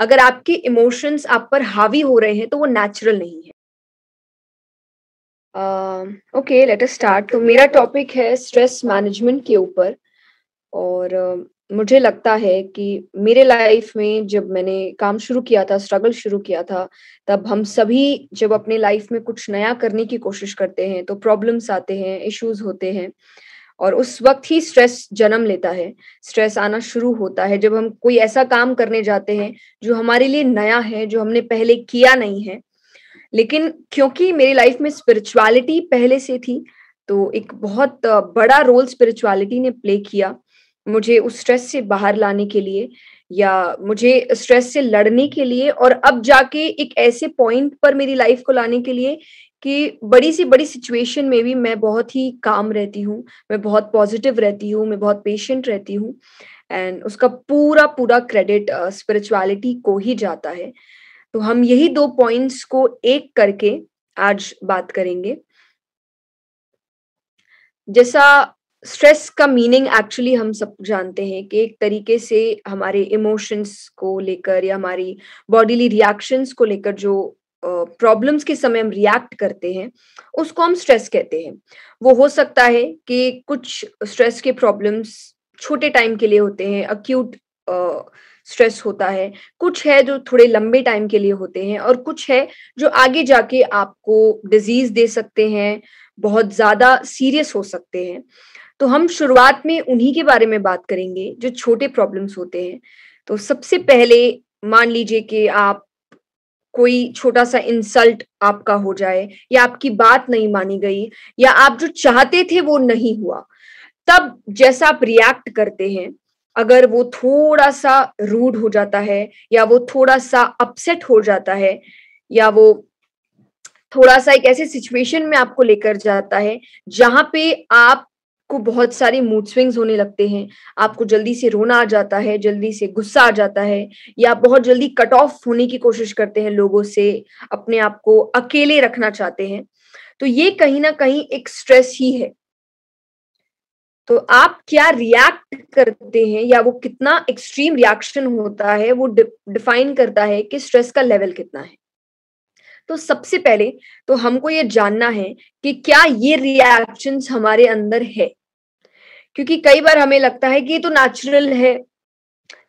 अगर आपके इमोशंस आप पर हावी हो रहे हैं तो वो नेचुरल नहीं है ओके लेट अस स्टार्ट तो मेरा टॉपिक है स्ट्रेस मैनेजमेंट के ऊपर और uh, मुझे लगता है कि मेरे लाइफ में जब मैंने काम शुरू किया था स्ट्रगल शुरू किया था तब हम सभी जब अपने लाइफ में कुछ नया करने की कोशिश करते हैं तो प्रॉब्लम्स आते हैं इश्यूज होते हैं uh, और उस वक्त ही स्ट्रेस जन्म लेता है स्ट्रेस आना शुरू होता है जब हम कोई ऐसा काम करने जाते हैं जो हमारे लिए नया है जो हमने पहले किया नहीं है लेकिन क्योंकि मेरी लाइफ में स्पिरिचुअलिटी पहले से थी तो एक बहुत बड़ा रोल स्पिरिचुअलिटी ने प्ले किया मुझे उस स्ट्रेस से बाहर लाने के लिए या मुझे स्ट्रेस से लड़ने के लिए और अब जाके एक ऐसे पॉइंट पर मेरी लाइफ को लाने के लिए कि बड़ी सी बड़ी सिचुएशन में भी मैं बहुत ही काम रहती हूँ मैं बहुत पॉजिटिव रहती हूँ मैं बहुत पेशेंट रहती हूँ एंड उसका पूरा पूरा क्रेडिट स्पिरिचुअलिटी uh, को ही जाता है तो हम यही दो पॉइंट्स को एक करके आज बात करेंगे जैसा स्ट्रेस का मीनिंग एक्चुअली हम सब जानते हैं कि एक तरीके से हमारे इमोशंस को लेकर या हमारी बॉडीली रिएक्शंस को लेकर जो प्रॉब्लम्स के समय हम रिएक्ट करते हैं उसको हम स्ट्रेस कहते हैं वो हो सकता है कि कुछ स्ट्रेस के प्रॉब्लम्स छोटे टाइम के लिए होते हैं अक्यूट स्ट्रेस होता है कुछ है जो थोड़े लंबे टाइम के लिए होते हैं और कुछ है जो आगे जाके आपको डिजीज दे सकते हैं बहुत ज्यादा सीरियस हो सकते हैं तो हम शुरुआत में उन्हीं के बारे में बात करेंगे जो छोटे प्रॉब्लम्स होते हैं तो सबसे पहले मान लीजिए कि आप कोई छोटा सा इंसल्ट आपका हो जाए या आपकी बात नहीं मानी गई या आप जो चाहते थे वो नहीं हुआ तब जैसा आप रिएक्ट करते हैं अगर वो थोड़ा सा रूड हो जाता है या वो थोड़ा सा अपसेट हो जाता है या वो थोड़ा सा एक ऐसे सिचुएशन में आपको लेकर जाता है जहां पे आप आपको बहुत सारे मूड स्विंग्स होने लगते हैं आपको जल्दी से रोना आ जाता है जल्दी से गुस्सा आ जाता है या आप बहुत जल्दी कट ऑफ होने की कोशिश करते हैं लोगों से अपने आप को अकेले रखना चाहते हैं तो ये कहीं ना कहीं एक स्ट्रेस ही है तो आप क्या रिएक्ट करते हैं या वो कितना एक्सट्रीम रिएक्शन होता है वो डिफाइन करता है कि स्ट्रेस का लेवल कितना है तो सबसे पहले तो हमको ये जानना है कि क्या ये रिएक्शंस हमारे अंदर है क्योंकि कई बार हमें लगता है कि ये तो नेचुरल है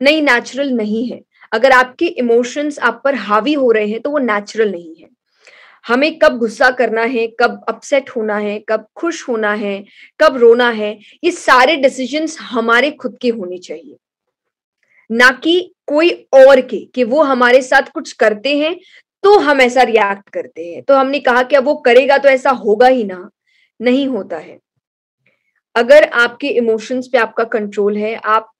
नहीं नेचुरल नहीं है अगर आपके इमोशंस आप पर हावी हो रहे हैं तो वो नेचुरल नहीं है हमें कब गुस्सा करना है कब अपसेट होना है कब खुश होना है कब रोना है ये सारे डिसीजंस हमारे खुद के होने चाहिए ना कि कोई और के कि वो हमारे साथ कुछ करते हैं तो हम ऐसा रिएक्ट करते हैं तो हमने कहा कि अब वो करेगा तो ऐसा होगा ही ना नहीं होता है अगर आपके इमोशंस पे आपका कंट्रोल है आप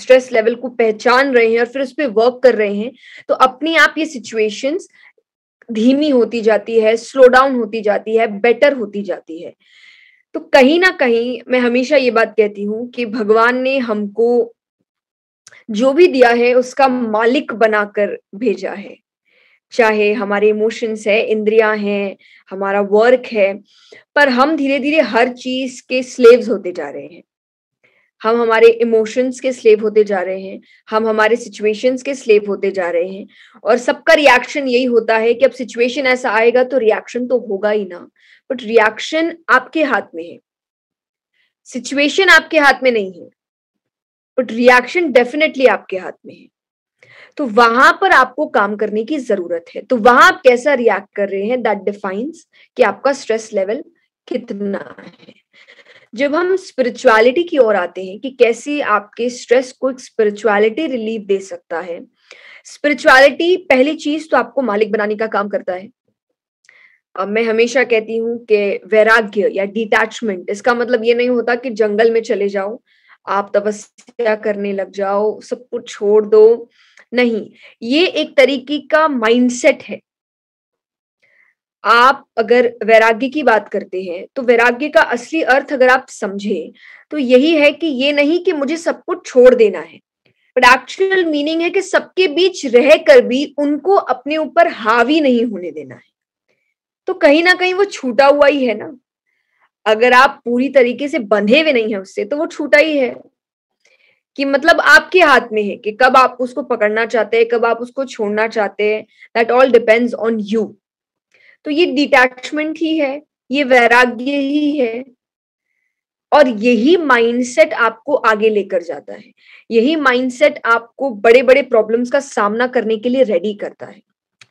स्ट्रेस लेवल को पहचान रहे हैं और फिर उस पर वर्क कर रहे हैं तो अपने आप ये सिचुएशंस धीमी होती जाती है स्लो डाउन होती जाती है बेटर होती जाती है तो कहीं ना कहीं मैं हमेशा ये बात कहती हूं कि भगवान ने हमको जो भी दिया है उसका मालिक बनाकर भेजा है चाहे हमारे इमोशंस है इंद्रिया है हमारा वर्क है पर हम धीरे धीरे हर चीज के स्लेव्स होते जा रहे हैं हम हमारे इमोशंस के स्लेव होते जा रहे हैं हम हमारे सिचुएशंस के स्लेव होते जा रहे हैं और सबका रिएक्शन यही होता है कि अब सिचुएशन ऐसा आएगा तो रिएक्शन तो होगा ही ना बट रिएक्शन आपके हाथ में है सिचुएशन आपके हाथ में नहीं है बट रिएक्शन डेफिनेटली आपके हाथ में है तो वहां पर आपको काम करने की जरूरत है तो वहां आप कैसा रिएक्ट कर रहे हैं दैट डिफाइंस कि आपका स्ट्रेस लेवल कितना है जब हम स्पिरिचुअलिटी की ओर आते हैं कि कैसे आपके स्ट्रेस को एक स्पिरिचुअलिटी रिलीफ दे सकता है स्पिरिचुअलिटी पहली चीज तो आपको मालिक बनाने का काम करता है मैं हमेशा कहती हूं कि वैराग्य या डिटैचमेंट इसका मतलब ये नहीं होता कि जंगल में चले जाओ आप तपस्या करने लग जाओ सब कुछ छोड़ दो नहीं ये एक तरीके का माइंडसेट है आप अगर वैराग्य की बात करते हैं तो वैराग्य का असली अर्थ अगर आप समझे तो यही है कि ये नहीं कि मुझे सब कुछ छोड़ देना है बट एक्चुअल मीनिंग है कि सबके बीच रह कर भी उनको अपने ऊपर हावी नहीं होने देना है तो कहीं ना कहीं वो छूटा हुआ ही है ना अगर आप पूरी तरीके से बंधे हुए नहीं है उससे तो वो छूटा ही है कि मतलब आपके हाथ में है कि कब आप उसको पकड़ना चाहते हैं कब आप उसको छोड़ना चाहते हैं that all depends on you तो ये डिटैचमेंट ही है ये वैराग्य ही है और यही माइंडसेट आपको आगे लेकर जाता है यही माइंडसेट आपको बड़े बड़े प्रॉब्लम्स का सामना करने के लिए रेडी करता है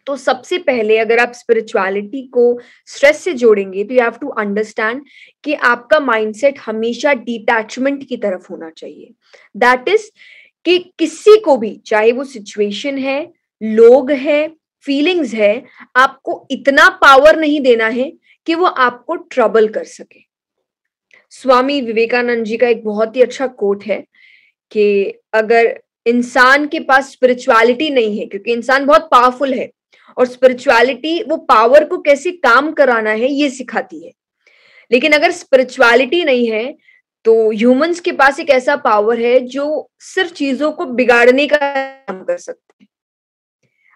तो सबसे पहले अगर आप स्पिरिचुअलिटी को स्ट्रेस से जोड़ेंगे तो यू हैव टू अंडरस्टैंड कि आपका माइंडसेट हमेशा डिटैचमेंट की तरफ होना चाहिए दैट इज कि किसी को भी चाहे वो सिचुएशन है लोग है फीलिंग्स है आपको इतना पावर नहीं देना है कि वो आपको ट्रबल कर सके स्वामी विवेकानंद जी का एक बहुत ही अच्छा कोट है कि अगर इंसान के पास स्पिरिचुअलिटी नहीं है क्योंकि इंसान बहुत पावरफुल है और स्पिरिचुअलिटी वो पावर को कैसे काम कराना है ये सिखाती है लेकिन अगर स्पिरिचुअलिटी नहीं है तो ह्यूमंस के पास एक ऐसा पावर है जो सिर्फ चीजों को बिगाड़ने का काम कर सकते हैं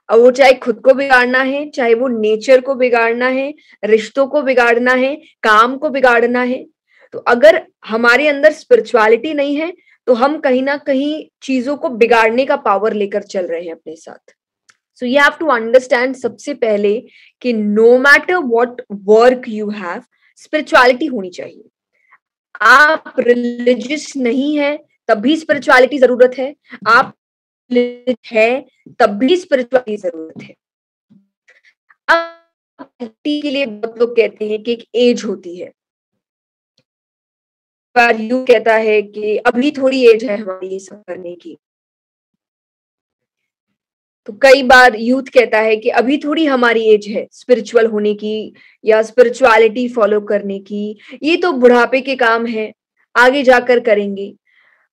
अब वो चाहे खुद को बिगाड़ना है चाहे वो नेचर को बिगाड़ना है रिश्तों को बिगाड़ना है काम को बिगाड़ना है तो अगर हमारे अंदर स्पिरिचुअलिटी नहीं है तो हम कहीं ना कहीं चीजों को बिगाड़ने का पावर लेकर चल रहे हैं अपने साथ so you have to understand सबसे पहले कि no matter what work you have spirituality होनी चाहिए आप रिलीजियस नहीं है तब भी स्पिरिचुअलिटी जरूरत है आप है तब भी स्पिरिचुअलिटी जरूरत है के लिए लोग कहते हैं कि एक एज होती है पर यू कहता है कि अभी थोड़ी एज है हमारी ये सब करने की तो कई बार यूथ कहता है कि अभी थोड़ी हमारी एज है स्पिरिचुअल होने की या स्पिरिचुअलिटी फॉलो करने की ये तो बुढ़ापे के काम है आगे जाकर करेंगे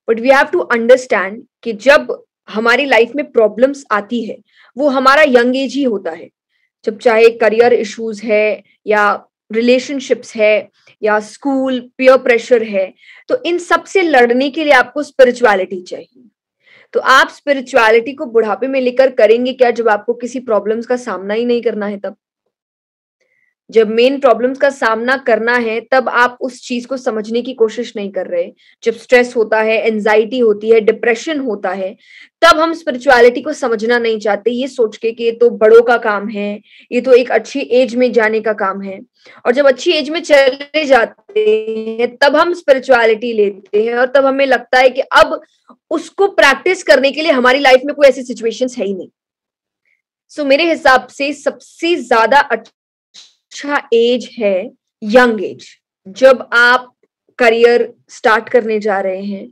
but we have to understand कि जब हमारी लाइफ में प्रॉब्लम्स आती है वो हमारा यंग एज ही होता है जब चाहे करियर इश्यूज है या रिलेशनशिप्स है या स्कूल पियर प्रेशर है तो इन सब से लड़ने के लिए आपको स्पिरिचुअलिटी चाहिए तो आप स्पिरिचुअलिटी को बुढ़ापे में लेकर करेंगे क्या जब आपको किसी प्रॉब्लम्स का सामना ही नहीं करना है तब जब मेन प्रॉब्लम्स का सामना करना है तब आप उस चीज को समझने की कोशिश नहीं कर रहे जब स्ट्रेस होता है एनजाइटी होती है डिप्रेशन होता है तब हम स्पिरिचुअलिटी को समझना नहीं चाहते ये सोच के कि ये तो बड़ों का काम है ये तो एक अच्छी एज में जाने का काम है और जब अच्छी एज में चले जाते हैं तब हम स्पिरिचुअलिटी लेते हैं और तब हमें लगता है कि अब उसको प्रैक्टिस करने के लिए हमारी लाइफ में कोई ऐसी सिचुएशंस है ही नहीं सो so, मेरे हिसाब से सबसे ज्यादा अच्छा एज है यंग एज जब आप करियर स्टार्ट करने जा रहे हैं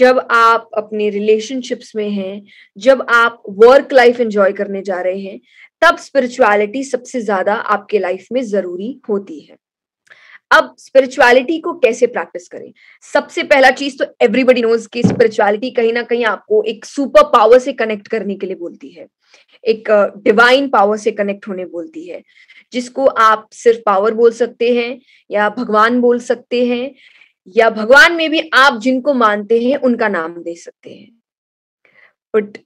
जब आप अपने रिलेशनशिप्स में हैं जब आप वर्क लाइफ एंजॉय करने जा रहे हैं तब स्पिरिचुअलिटी सबसे ज्यादा आपके लाइफ में जरूरी होती है अब स्पिरिचुअलिटी को कैसे प्रैक्टिस करें सबसे पहला चीज तो एवरीबडी नोज कि स्पिरिचुअलिटी कहीं ना कहीं आपको एक सुपर पावर से कनेक्ट करने के लिए बोलती है एक डिवाइन पावर से कनेक्ट होने बोलती है जिसको आप सिर्फ पावर बोल सकते हैं या भगवान बोल सकते हैं या भगवान में भी आप जिनको मानते हैं उनका नाम दे सकते हैं बट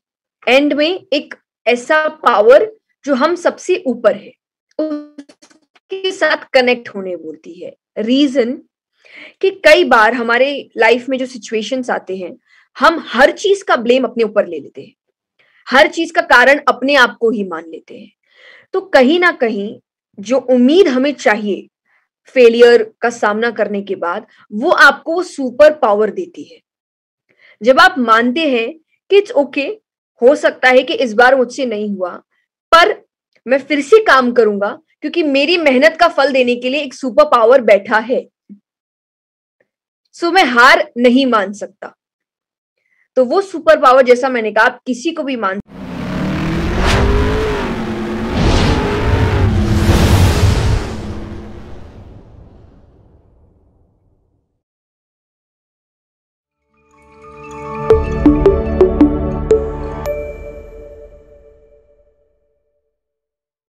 एंड में एक ऐसा पावर जो हम सबसे ऊपर है उसके साथ कनेक्ट होने बोलती है रीजन कि कई बार हमारे लाइफ में जो सिचुएशंस आते हैं हम हर चीज का ब्लेम अपने ऊपर ले लेते हैं हर चीज का कारण अपने आप को ही मान लेते हैं तो कहीं ना कहीं जो उम्मीद हमें चाहिए फेलियर का सामना करने के बाद वो आपको सुपर पावर देती है जब आप मानते हैं कि इट्स ओके हो सकता है कि इस बार मुझसे नहीं हुआ पर मैं फिर से काम करूंगा क्योंकि मेरी मेहनत का फल देने के लिए एक सुपर पावर बैठा है सो मैं हार नहीं मान सकता तो वो सुपर पावर जैसा मैंने कहा आप किसी को भी मान